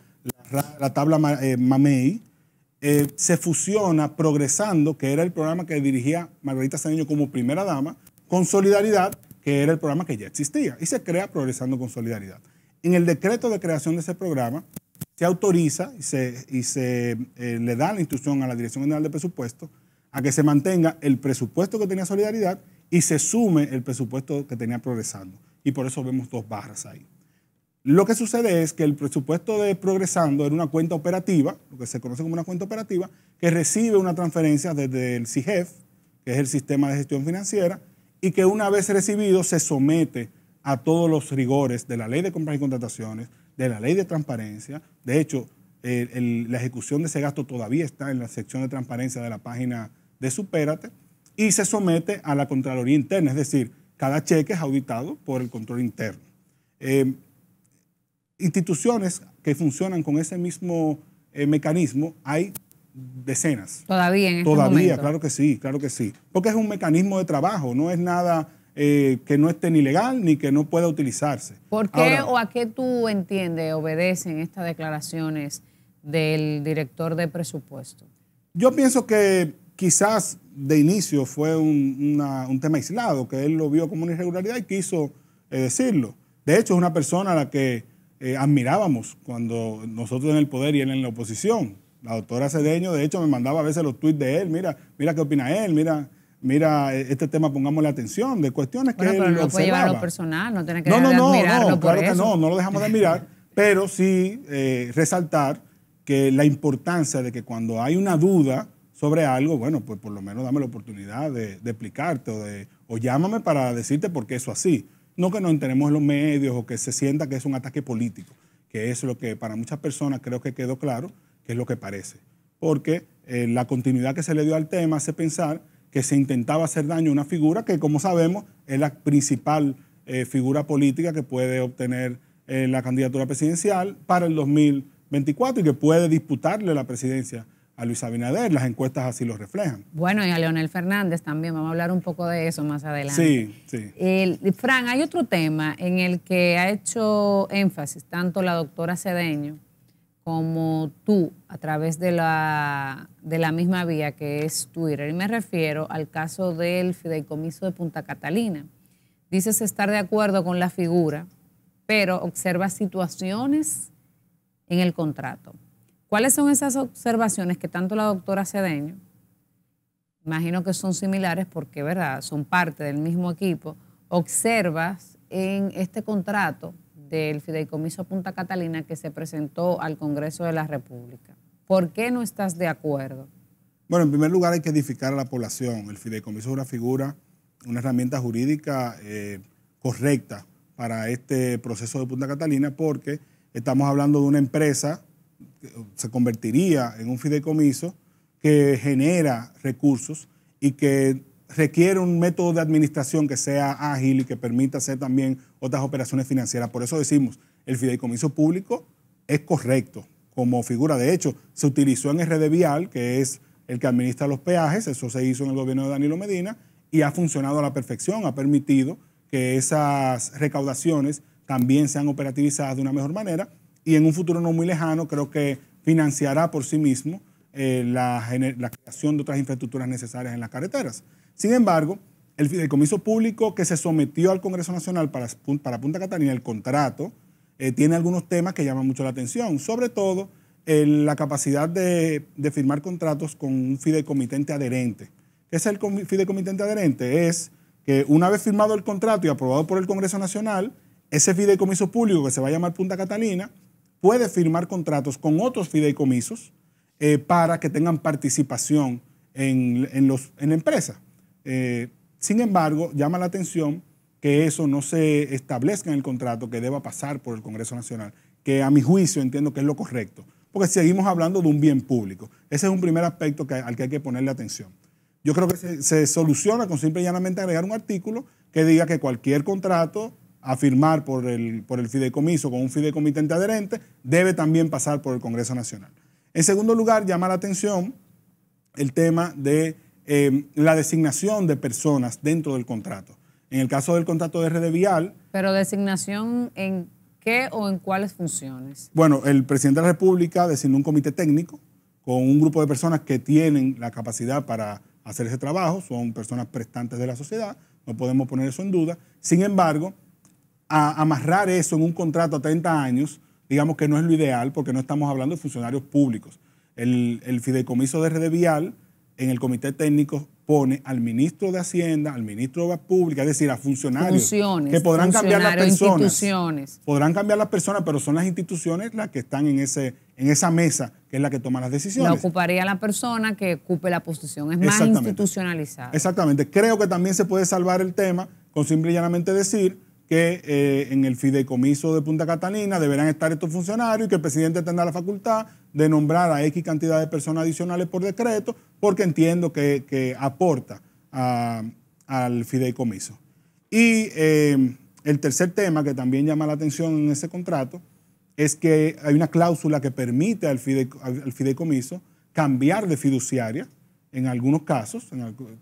tabla eh, MAMEI, se fusiona Progresando, que era el programa que dirigía Margarita Saneño como primera dama, con Solidaridad, que era el programa que ya existía y se crea Progresando con Solidaridad. En el decreto de creación de ese programa se autoriza y se, eh, le da la instrucción a la Dirección General de Presupuesto a que se mantenga el presupuesto que tenía Solidaridad y se sume el presupuesto que tenía Progresando. Y por eso vemos dos barras ahí. Lo que sucede es que el presupuesto de Progresando era una cuenta operativa, lo que se conoce como una cuenta operativa, que recibe una transferencia desde el CIGEF, que es el Sistema de Gestión Financiera, y que una vez recibido se somete a todos los rigores de la ley de compras y contrataciones, de la ley de transparencia. De hecho, la ejecución de ese gasto todavía está en la sección de transparencia de la página de Supérate y se somete a la Contraloría Interna, es decir, cada cheque es auditado por el control interno. Eh, instituciones que funcionan con ese mismo eh, mecanismo hay decenas. Todavía, en este Todavía, claro que sí, claro que sí. Porque es un mecanismo de trabajo, no es nada eh, que no esté ni legal ni que no pueda utilizarse. ¿Por qué o a qué tú entiendes, obedecen estas declaraciones del director de presupuesto? Yo pienso que quizás de inicio fue un, tema aislado, que él lo vio como una irregularidad y quiso eh, decirlo. De hecho, es una persona a la que eh, admirábamos cuando nosotros en el poder y él en la oposición la doctora Cedeño, de hecho, me mandaba a veces los tweets de él, mira, mira qué opina él, mira, mira, este tema pongamos la atención, de cuestiones que pero él no puede llevarlo personal, no tiene que no, no, no, no, claro que no, no lo dejamos de mirar, pero sí eh, resaltar que la importancia de que cuando hay una duda sobre algo, bueno, pues por lo menos dame la oportunidad de, explicarte o, de, o llámame para decirte por qué eso así. No que nos enteremos en los medios o que se sienta que es un ataque político, que es lo que para muchas personas creo que quedó claro, es lo que parece. Porque eh, la continuidad que se le dio al tema hace pensar que se intentaba hacer daño a una figura que, como sabemos, es la principal eh, figura política que puede obtener eh, la candidatura presidencial para el 2024 y que puede disputarle la presidencia a Luis Abinader. Las encuestas así lo reflejan. Bueno, y a Leonel Fernández también. Vamos a hablar un poco de eso más adelante. Sí, sí. Fran, hay otro tema en el que ha hecho énfasis tanto la doctora Cedeño como tú a través de la, de la misma vía que es Twitter. Y me refiero al caso del fideicomiso de Punta Catalina. Dices estar de acuerdo con la figura, pero observa situaciones en el contrato. ¿Cuáles son esas observaciones que tanto la doctora Cedeño, imagino que son similares porque, ¿verdad?, son parte del mismo equipo, observas en este contrato del Fideicomiso Punta Catalina que se presentó al Congreso de la República. ¿Por qué no estás de acuerdo? Bueno, en primer lugar hay que edificar a la población. El fideicomiso es una figura, una herramienta jurídica eh, correcta para este proceso de Punta Catalina porque estamos hablando de una empresa que se convertiría en un fideicomiso que genera recursos y que requiere un método de administración que sea ágil y que permita hacer también otras operaciones financieras. Por eso decimos, el fideicomiso público es correcto como figura. De hecho, se utilizó en RD Vial, que es el que administra los peajes, eso se hizo en el gobierno de Danilo Medina y ha funcionado a la perfección, ha permitido que esas recaudaciones también sean operativizadas de una mejor manera y en un futuro no muy lejano creo que financiará por sí mismo eh, la creación de otras infraestructuras necesarias en las carreteras. Sin embargo, el fideicomiso público que se sometió al Congreso Nacional para, para Punta Catalina, el contrato, eh, tiene algunos temas que llaman mucho la atención, sobre todo la capacidad de, firmar contratos con un fideicomitente adherente. ¿Qué es el fideicomitente adherente? Es que una vez firmado el contrato y aprobado por el Congreso Nacional, ese fideicomiso público que se va a llamar Punta Catalina puede firmar contratos con otros fideicomisos eh, para que tengan participación en, los, en la empresa. Eh, sin embargo, llama la atención que eso no se establezca en el contrato, que deba pasar por el Congreso Nacional, que a mi juicio entiendo que es lo correcto, porque seguimos hablando de un bien público. Ese es un primer aspecto al que hay que ponerle atención. Yo creo que se, soluciona con simple y llanamente agregar un artículo que diga que cualquier contrato a firmar por el, por el fideicomiso con un fideicomitente adherente debe también pasar por el Congreso Nacional. En segundo lugar, llama la atención el tema de Em, la designación de personas dentro del contrato. En el caso del contrato de Red Vial. Pero designación en qué o en cuáles funciones? Bueno, el presidente de la República designó un comité técnico con un grupo de personas que tienen la capacidad para hacer ese trabajo, son personas prestantes de la sociedad, no podemos poner eso en duda. Sin embargo, amarrar eso en un contrato a 30 años, digamos que no es lo ideal porque no estamos hablando de funcionarios públicos. El, fideicomiso de Red Vial en el comité técnico pone al ministro de Hacienda, al ministro de Obras Públicas, es decir, a funcionarios que podrán cambiar las personas. Podrán cambiar las personas, pero son las instituciones las que están en ese en esa mesa que es la que toma las decisiones. La ocuparía la persona que ocupe la posición, es más institucionalizada. Exactamente. Creo que también se puede salvar el tema con simple y llanamente decir que eh, en el fideicomiso de Punta Catalina deberán estar estos funcionarios y que el presidente tendrá la facultad de nombrar a X cantidad de personas adicionales por decreto, porque entiendo que, aporta al fideicomiso. Y eh, el tercer tema que también llama la atención en ese contrato es que hay una cláusula que permite al, fideicomiso cambiar de fiduciaria en algunos casos,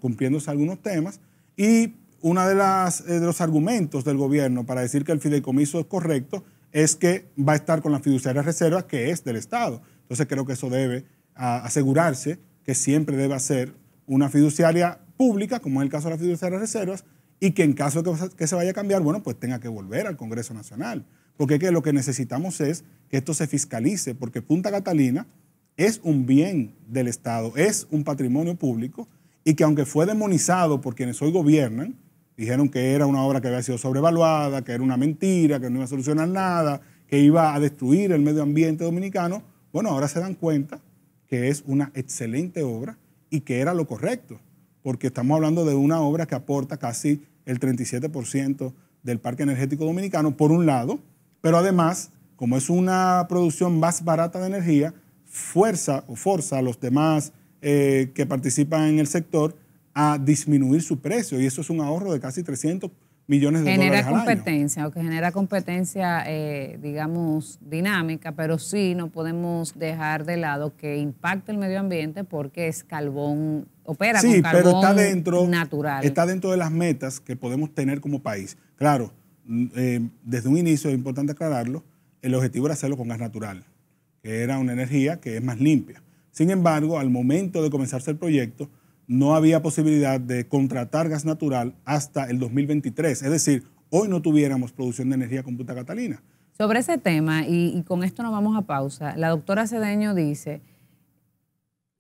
cumpliéndose algunos temas, y uno de, eh, de los argumentos del gobierno para decir que el fideicomiso es correcto es que va a estar con la fiduciaria reserva que es del Estado. Entonces creo que eso debe asegurarse que siempre debe ser una fiduciaria pública, como es el caso de la fiduciaria reservas, y que en caso de que se vaya a cambiar, bueno, pues tenga que volver al Congreso Nacional. Porque que lo que necesitamos es que esto se fiscalice, porque Punta Catalina es un bien del Estado, es un patrimonio público, y que aunque fue demonizado por quienes hoy gobiernan, Dijeron que era una obra que había sido sobrevaluada, que era una mentira, que no iba a solucionar nada, que iba a destruir el medio ambiente dominicano. Bueno, ahora se dan cuenta que es una excelente obra y que era lo correcto, porque estamos hablando de una obra que aporta casi el 37% del parque energético dominicano, por un lado, pero además, como es una producción más barata de energía, fuerza o forza a los demás eh, que participan en el sector a disminuir su precio y eso es un ahorro de casi 300 millones de genera dólares. Competencia, al Genera competencia, aunque eh, genera competencia, digamos, dinámica, pero sí no podemos dejar de lado que impacte el medio ambiente porque es carbón, opera con carbón pero está dentro, natural. Está dentro de las metas que podemos tener como país. Claro, mm, eh, desde un inicio es importante aclararlo, el objetivo era hacerlo con gas natural, que era una energía que es más limpia. Sin embargo, al momento de comenzarse el proyecto, no había posibilidad de contratar gas natural hasta el 2023. Es decir, hoy no tuviéramos producción de energía con Punta Catalina. Sobre ese tema, y, con esto nos vamos a pausa, la doctora Cedeño dice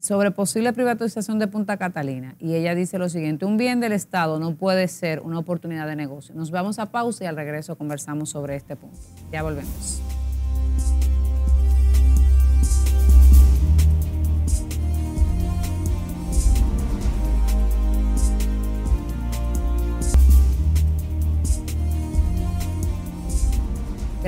sobre posible privatización de Punta Catalina y ella dice lo siguiente, un bien del Estado no puede ser una oportunidad de negocio. Nos vamos a pausa y al regreso conversamos sobre este punto. Ya volvemos.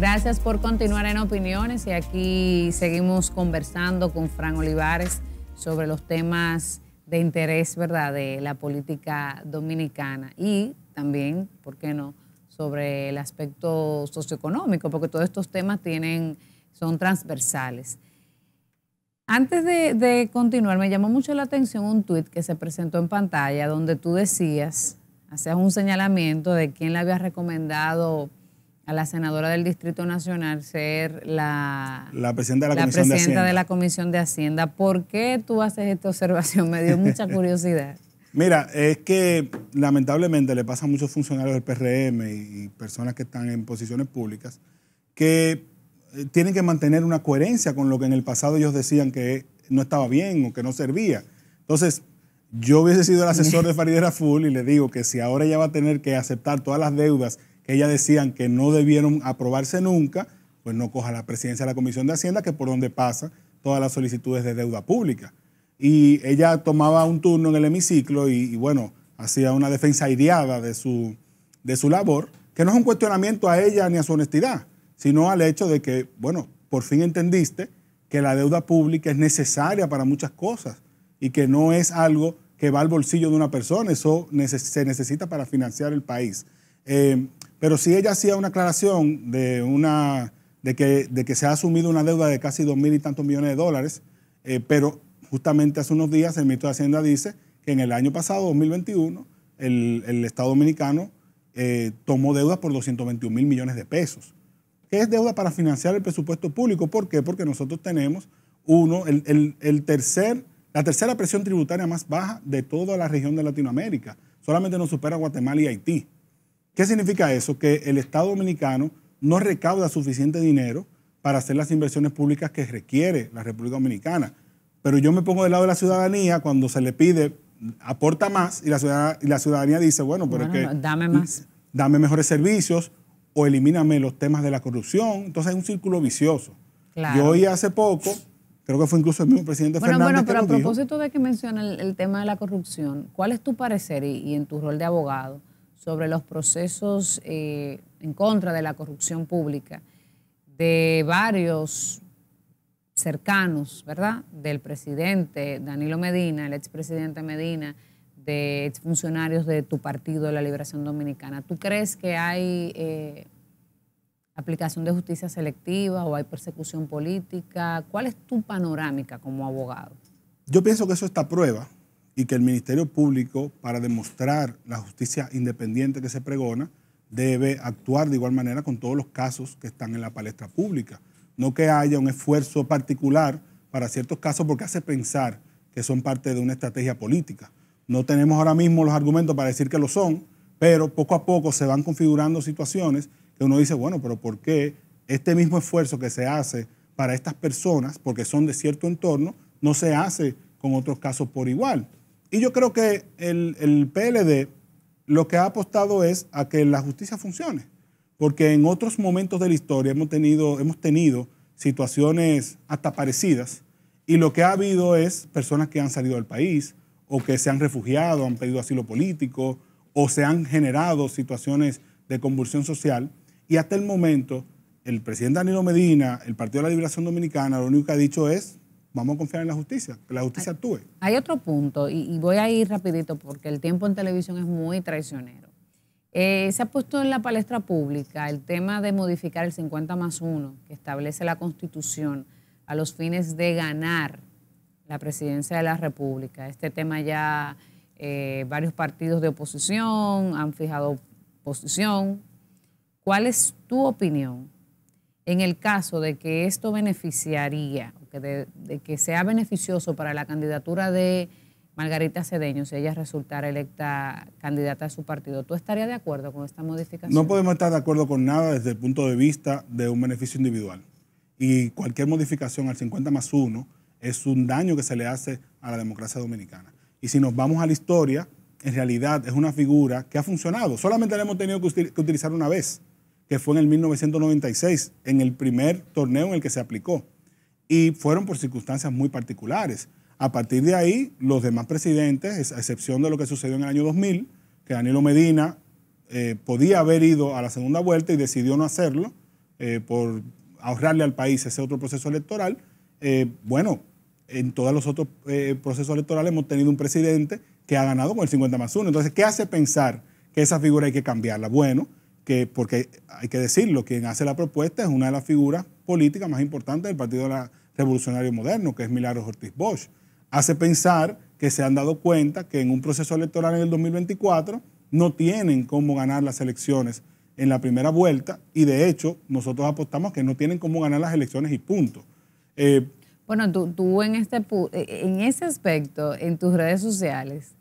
Gracias por continuar en Opiniones y aquí seguimos conversando con Fran Olivares sobre los temas de interés, ¿verdad?, de la política dominicana y también, ¿por qué no?, sobre el aspecto socioeconómico, porque todos estos temas tienen, son transversales. Antes de, de, continuar, me llamó mucho la atención un tuit que se presentó en pantalla donde tú decías, hacías un señalamiento de quién le había recomendado a la senadora del Distrito Nacional ser la, presidenta, de la, comisión de, Hacienda. ¿Por qué tú haces esta observación? Me dio mucha curiosidad. Mira, es que lamentablemente le pasa a muchos funcionarios del PRM y, personas que están en posiciones públicas que eh, tienen que mantener una coherencia con lo que en el pasado ellos decían que no estaba bien o que no servía. Entonces, yo hubiese sido el asesor de Faridera Full y le digo que si ahora ella va a tener que aceptar todas las deudas que ellas decían que no debieron aprobarse nunca, pues no coja la presidencia de la Comisión de Hacienda, que es por donde pasa todas las solicitudes de deuda pública. Y ella tomaba un turno en el hemiciclo y, bueno, hacía una defensa ideada de su, de su labor, que no es un cuestionamiento a ella ni a su honestidad, sino al hecho de que, bueno, por fin entendiste que la deuda pública es necesaria para muchas cosas y que no es algo que va al bolsillo de una persona, eso se necesita para financiar el país. Eh, pero si ella hacía una aclaración de, una, de, que, se ha asumido una deuda de casi dos mil y tantos millones de dólares, eh, pero justamente hace unos días el ministro de Hacienda dice que en el año pasado, 2021, el, Estado dominicano eh, tomó deuda por 221 mil millones de pesos, que es deuda para financiar el presupuesto público. ¿Por qué? Porque nosotros tenemos uno, el tercer, la tercera presión tributaria más baja de toda la región de Latinoamérica. Solamente nos supera Guatemala y Haití. ¿Qué significa eso? Que el Estado dominicano no recauda suficiente dinero para hacer las inversiones públicas que requiere la República Dominicana. Pero yo me pongo del lado de la ciudadanía cuando se le pide, aporta más y la ciudad la ciudadanía dice, bueno, pero es que... Dame más. Dame mejores servicios o elimíname los temas de la corrupción. Entonces es un círculo vicioso. Yo hoy hace poco, creo que fue incluso el mismo presidente bueno, Fernández. Bueno, pero a propósito de que menciona el, tema de la corrupción, ¿cuál es tu parecer y en tu rol de abogado? sobre los procesos eh, en contra de la corrupción pública de varios cercanos, ¿verdad? Del presidente Danilo Medina, el expresidente Medina, de exfuncionarios de tu partido de la Liberación Dominicana. ¿Tú crees que hay eh, aplicación de justicia selectiva o hay persecución política? ¿Cuál es tu panorámica como abogado? Yo pienso que eso está prueba y que el Ministerio Público, para demostrar la justicia independiente que se pregona, debe actuar de igual manera con todos los casos que están en la palestra pública. No que haya un esfuerzo particular para ciertos casos porque hace pensar que son parte de una estrategia política. No tenemos ahora mismo los argumentos para decir que lo son, pero poco a poco se van configurando situaciones que uno dice, bueno, pero ¿por qué este mismo esfuerzo que se hace para estas personas, porque son de cierto entorno, no se hace con otros casos por igual? Y yo creo que el, PLD lo que ha apostado es a que la justicia funcione, porque en otros momentos de la historia hemos tenido, hemos tenido situaciones hasta parecidas y lo que ha habido es personas que han salido del país o que se han refugiado, han pedido asilo político o se han generado situaciones de convulsión social y hasta el momento el presidente Danilo Medina, el Partido de la Liberación Dominicana, lo único que ha dicho es vamos a confiar en la justicia, que la justicia actúe. Hay otro punto, y, voy a ir rapidito porque el tiempo en televisión es muy traicionero. Eh, se ha puesto en la palestra pública el tema de modificar el 50 más 1, que establece la Constitución a los fines de ganar la presidencia de la República. Este tema ya eh, varios partidos de oposición han fijado posición. ¿Cuál es tu opinión en el caso de que esto beneficiaría que de, que sea beneficioso para la candidatura de Margarita Cedeño, si ella resultara electa candidata a su partido, ¿tú estarías de acuerdo con esta modificación? No podemos estar de acuerdo con nada desde el punto de vista de un beneficio individual. Y cualquier modificación al 50 más 1 es un daño que se le hace a la democracia dominicana. Y si nos vamos a la historia, en realidad es una figura que ha funcionado. Solamente la hemos tenido que, que utilizar una vez, que fue en el 1996, en el primer torneo en el que se aplicó y fueron por circunstancias muy particulares. A partir de ahí, los demás presidentes, a excepción de lo que sucedió en el año 2000, que Danilo Medina eh, podía haber ido a la segunda vuelta y decidió no hacerlo eh, por ahorrarle al país ese otro proceso electoral, eh, bueno, en todos los otros procesos electorales hemos tenido un presidente que ha ganado con el 50 más 1. Entonces, ¿qué hace pensar que esa figura hay que cambiarla? Bueno, que porque hay que decirlo, quien hace la propuesta es una de las figuras políticas más importantes del Partido de la revolucionario moderno, que es Milagros Ortiz Bosch, hace pensar que se han dado cuenta que en un proceso electoral en el 2024 no tienen cómo ganar las elecciones en la primera vuelta y de hecho nosotros apostamos que no tienen cómo ganar las elecciones y punto. Eh, bueno, tú, en, este, eh, en ese aspecto, en tus redes sociales,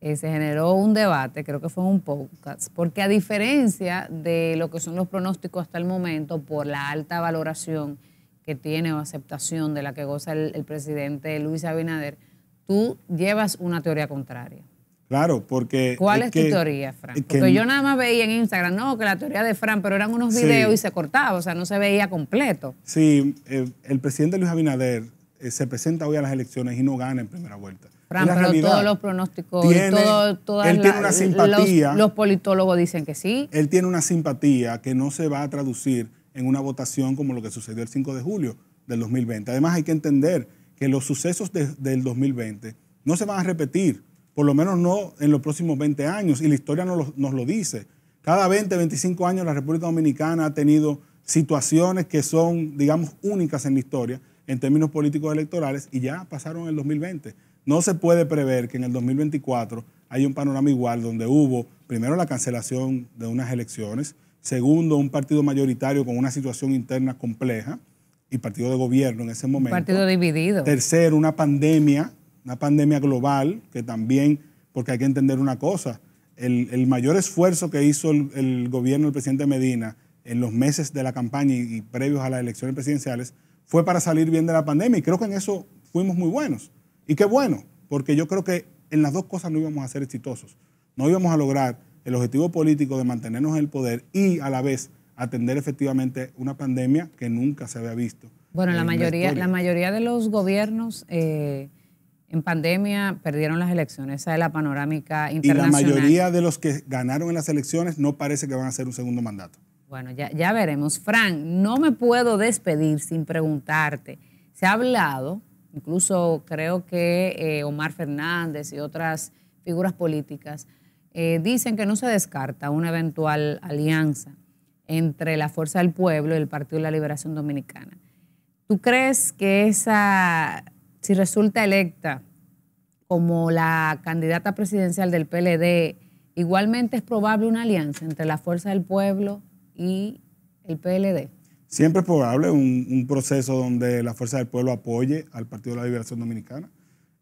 eh, se generó un debate, creo que fue un podcast, porque a diferencia de lo que son los pronósticos hasta el momento por la alta valoración, que tiene o aceptación de la que goza el, presidente Luis Abinader, tú llevas una teoría contraria. Claro, porque... ¿Cuál es, tu teoría, Fran? Porque yo nada más veía en Instagram, no, que la teoría de Fran, pero eran unos videos y se cortaba, o sea, no se veía completo. Sí, eh, el presidente Luis Abinader eh, se presenta hoy a las elecciones y no gana en primera vuelta. Fran, pero todos los pronósticos, tiene, todo, todas él tiene una simpatía. los politólogos dicen que sí. Él tiene una simpatía que no se va a traducir en una votación como lo que sucedió el 5 de julio del 2020. Además hay que entender que los sucesos del 2020 no se van a repetir, por lo menos no en los próximos 20 años, y la historia nos lo, nos lo dice. Cada 20, 25 años la República Dominicana ha tenido situaciones que son, digamos, únicas en la historia en términos políticos electorales y ya pasaron en el 2020. No se puede prever que en el 2024 haya un panorama igual donde hubo primero la cancelación de unas elecciones, Segundo, un partido mayoritario con una situación interna compleja y partido de gobierno en ese momento. partido dividido. Tercero, una pandemia, una pandemia global que también, porque hay que entender una cosa, el, el mayor esfuerzo que hizo el, el, gobierno del presidente Medina en los meses de la campaña y, y previos a las elecciones presidenciales fue para salir bien de la pandemia y creo que en eso fuimos muy buenos. Y qué bueno, porque yo creo que en las dos cosas no íbamos a ser exitosos. No íbamos a lograr el objetivo político de mantenernos en el poder y a la vez atender efectivamente una pandemia que nunca se había visto. Bueno, la mayoría, la, mayoría de los gobiernos eh, en pandemia perdieron las elecciones, esa es la panorámica internacional. Y la mayoría de los que ganaron en las elecciones no parece que van a hacer un segundo mandato. Bueno, ya, ya veremos. Fran, no me puedo despedir sin preguntarte. Se ha hablado, incluso creo que eh, Omar Fernández y otras figuras políticas eh, dicen que no se descarta una eventual alianza entre la Fuerza del Pueblo y el Partido de la Liberación Dominicana. ¿Tú crees que esa, si resulta electa como la candidata presidencial del PLD, igualmente es probable una alianza entre la Fuerza del Pueblo y el PLD? Siempre es probable un, proceso donde la Fuerza del Pueblo apoye al Partido de la Liberación Dominicana.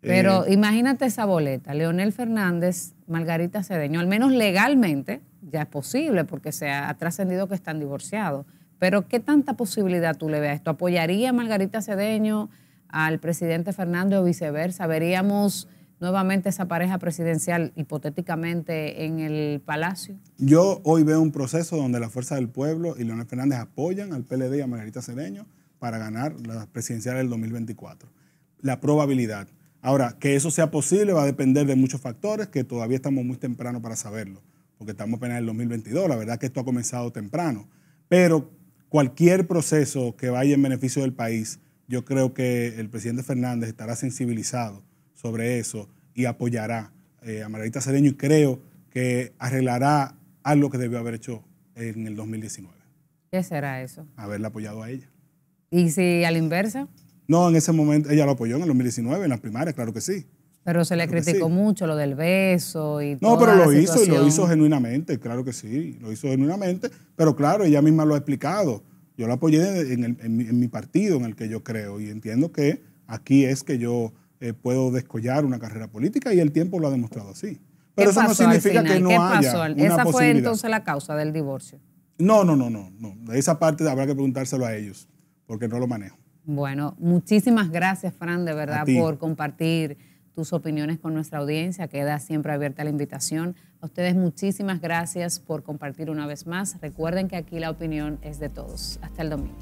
Pero eh, imagínate esa boleta, Leonel Fernández Margarita Cedeño, al menos legalmente ya es posible porque se ha, trascendido que están divorciados. Pero ¿qué tanta posibilidad tú le ves a esto? ¿Apoyaría Margarita Cedeño al presidente Fernández o viceversa? ¿Veríamos nuevamente esa pareja presidencial hipotéticamente en el Palacio? Yo hoy veo un proceso donde la Fuerza del Pueblo y Leonel Fernández apoyan al PLD y a Margarita Cedeño para ganar la presidencial del 2024. La probabilidad. Ahora, que eso sea posible va a depender de muchos factores que todavía estamos muy temprano para saberlo, porque estamos apenas en el 2022, la verdad que esto ha comenzado temprano, pero cualquier proceso que vaya en beneficio del país, yo creo que el presidente Fernández estará sensibilizado sobre eso y apoyará eh, a Margarita Cedeño y creo que arreglará algo que debió haber hecho en el 2019. ¿Qué será eso? Haberla apoyado a ella. ¿Y si al la inversa? No, en ese momento ella lo apoyó en el 2019, en las primarias, claro que sí. Pero se le criticó mucho lo del beso y No, pero lo hizo y lo hizo genuinamente, claro que sí, lo hizo genuinamente, pero claro, ella misma lo ha explicado. Yo la apoyé en, mi, partido en el que yo creo y entiendo que aquí es que yo eh, puedo descollar una carrera política y el tiempo lo ha demostrado así. Pero eso no significa que no haya Esa fue entonces la causa del divorcio. No, no, no, no, no. Esa parte habrá que preguntárselo a ellos, porque no lo manejo. Bueno, muchísimas gracias, Fran, de verdad, por compartir tus opiniones con nuestra audiencia. Queda siempre abierta la invitación. A ustedes muchísimas gracias por compartir una vez más. Recuerden que aquí la opinión es de todos. Hasta el domingo.